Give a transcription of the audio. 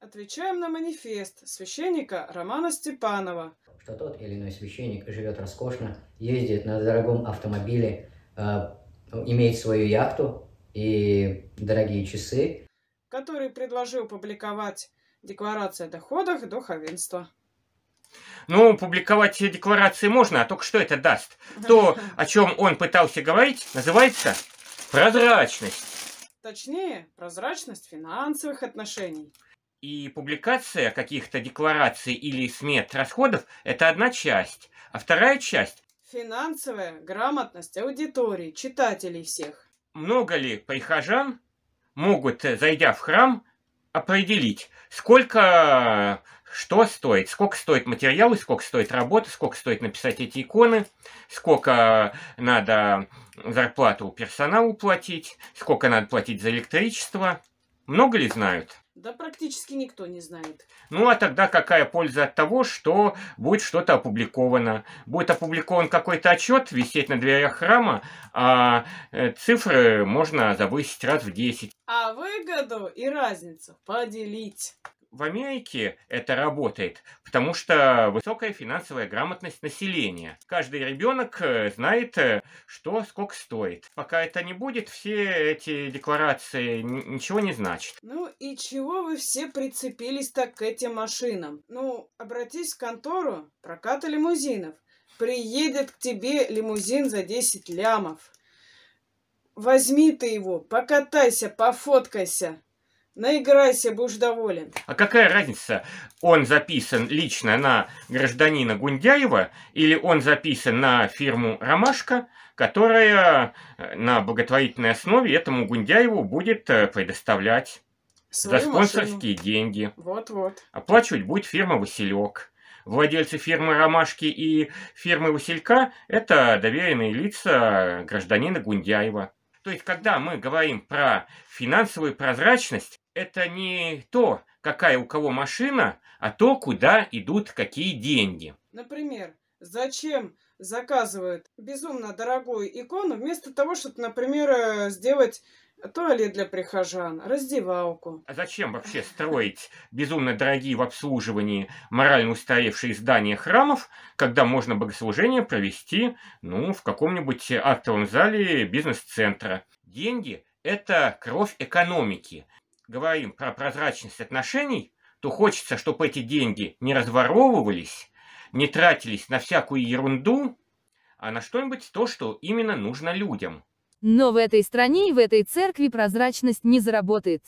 Отвечаем на манифест священника Романа Степанова. Что тот или иной священник живет роскошно, ездит на дорогом автомобиле, э, имеет свою яхту и дорогие часы. Который предложил публиковать декларацию о доходах до Ну, публиковать декларации можно, а только что это даст? То, о чем он пытался говорить, называется прозрачность. Точнее, прозрачность финансовых отношений. И публикация каких-то деклараций или смет расходов – это одна часть. А вторая часть – финансовая грамотность аудитории, читателей всех. Много ли прихожан могут, э, зайдя в храм, определить, сколько что стоит, сколько стоит материалы, сколько стоит работа, сколько стоит написать эти иконы, сколько надо зарплату персоналу платить, сколько надо платить за электричество. Много ли знают? Да практически никто не знает. Ну а тогда какая польза от того, что будет что-то опубликовано? Будет опубликован какой-то отчет, висеть на дверях храма, а э, цифры можно завысить раз в 10. А выгоду и разницу поделить в Америке это работает, потому что высокая финансовая грамотность населения. Каждый ребенок э, знает, э, что сколько стоит. Пока это не будет, все эти декларации ничего не значат. Ну и чего вы все прицепились так к этим машинам? Ну, обратись в контору проката лимузинов. Приедет к тебе лимузин за 10 лямов. Возьми ты его, покатайся, пофоткайся. Наиграйся, будешь доволен. А какая разница, он записан лично на гражданина Гундяева или он записан на фирму «Ромашка», которая э, на благотворительной основе этому Гундяеву будет э, предоставлять Свою за спонсорские машину. деньги. Вот-вот. Оплачивать будет фирма «Василек». Владельцы фирмы «Ромашки» и фирмы «Василька» — это доверенные лица гражданина Гундяева. То есть, когда мы говорим про финансовую прозрачность, это не то, какая у кого машина, а то, куда идут какие деньги. Например, зачем заказывают безумно дорогую икону вместо того, чтобы, например, э, сделать туалет для прихожан, раздевалку. А зачем вообще строить безумно дорогие в обслуживании морально устаревшие здания храмов, когда можно богослужение провести, ну, в каком-нибудь актовом зале бизнес-центра? Деньги – это кровь экономики – говорим про прозрачность отношений, то хочется, чтобы эти деньги не разворовывались, не тратились на всякую ерунду, а на что-нибудь то, что именно нужно людям. Но в этой стране и в этой церкви прозрачность не заработает.